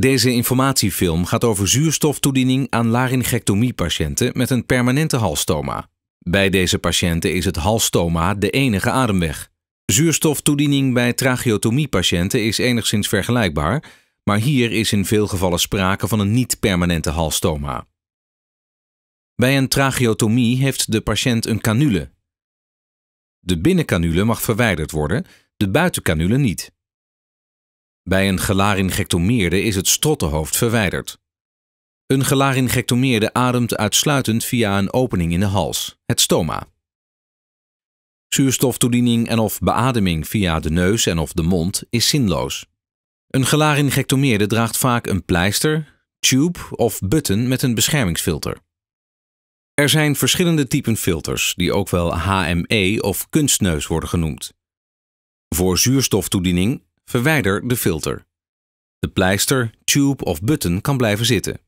Deze informatiefilm gaat over zuurstoftoediening aan laryngectomie-patiënten met een permanente halstoma. Bij deze patiënten is het halstoma de enige ademweg. Zuurstoftoediening bij tracheotomie-patiënten is enigszins vergelijkbaar, maar hier is in veel gevallen sprake van een niet-permanente halstoma. Bij een tracheotomie heeft de patiënt een canule. De binnenkanule mag verwijderd worden, de buitenkanule niet. Bij een gelaringectomeerde is het strottenhoofd verwijderd. Een gelaringectomeerde ademt uitsluitend via een opening in de hals, het stoma. Zuurstoftoediening en of beademing via de neus en of de mond is zinloos. Een gelaringectomeerde draagt vaak een pleister, tube of button met een beschermingsfilter. Er zijn verschillende typen filters, die ook wel HME of kunstneus worden genoemd. Voor zuurstoftoediening Verwijder de filter. De pleister, tube of button kan blijven zitten.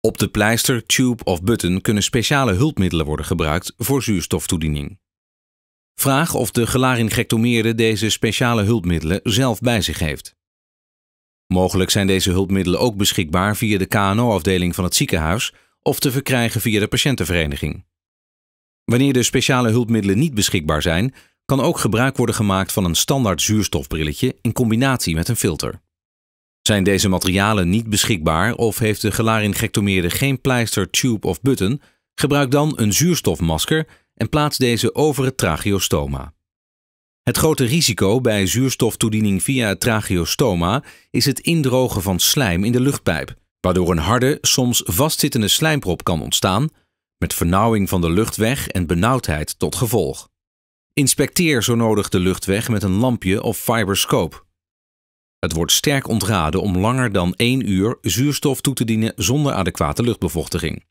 Op de pleister, tube of button kunnen speciale hulpmiddelen worden gebruikt voor zuurstoftoediening. Vraag of de gelaringectomeerde deze speciale hulpmiddelen zelf bij zich heeft. Mogelijk zijn deze hulpmiddelen ook beschikbaar via de KNO-afdeling van het ziekenhuis of te verkrijgen via de patiëntenvereniging. Wanneer de speciale hulpmiddelen niet beschikbaar zijn, kan ook gebruik worden gemaakt van een standaard zuurstofbrilletje in combinatie met een filter. Zijn deze materialen niet beschikbaar of heeft de gelaringectomeerde geen pleister, tube of button, gebruik dan een zuurstofmasker en plaats deze over het tracheostoma. Het grote risico bij zuurstoftoediening via het tracheostoma is het indrogen van slijm in de luchtpijp, waardoor een harde, soms vastzittende slijmprop kan ontstaan, met vernauwing van de luchtweg en benauwdheid tot gevolg. Inspecteer zo nodig de luchtweg met een lampje of fiberscope. Het wordt sterk ontraden om langer dan 1 uur zuurstof toe te dienen zonder adequate luchtbevochtiging.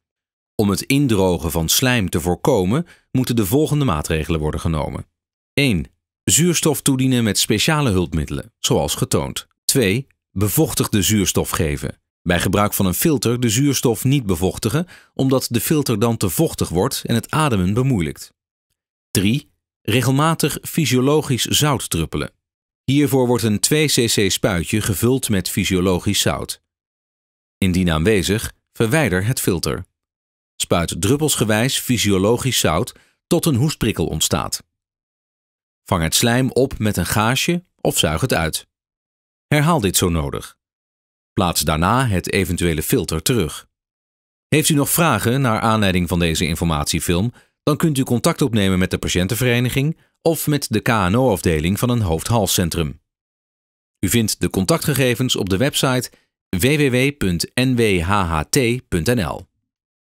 Om het indrogen van slijm te voorkomen, moeten de volgende maatregelen worden genomen. 1. Zuurstof toedienen met speciale hulpmiddelen, zoals getoond. 2. Bevochtigde zuurstof geven. Bij gebruik van een filter de zuurstof niet bevochtigen, omdat de filter dan te vochtig wordt en het ademen bemoeilijkt. 3. Regelmatig fysiologisch zout druppelen. Hiervoor wordt een 2 cc spuitje gevuld met fysiologisch zout. Indien aanwezig, verwijder het filter. Spuit druppelsgewijs fysiologisch zout tot een hoestprikkel ontstaat. Vang het slijm op met een gaasje of zuig het uit. Herhaal dit zo nodig. Plaats daarna het eventuele filter terug. Heeft u nog vragen naar aanleiding van deze informatiefilm? Dan kunt u contact opnemen met de patiëntenvereniging of met de KNO-afdeling van een hoofdhalscentrum. U vindt de contactgegevens op de website www.nwhht.nl.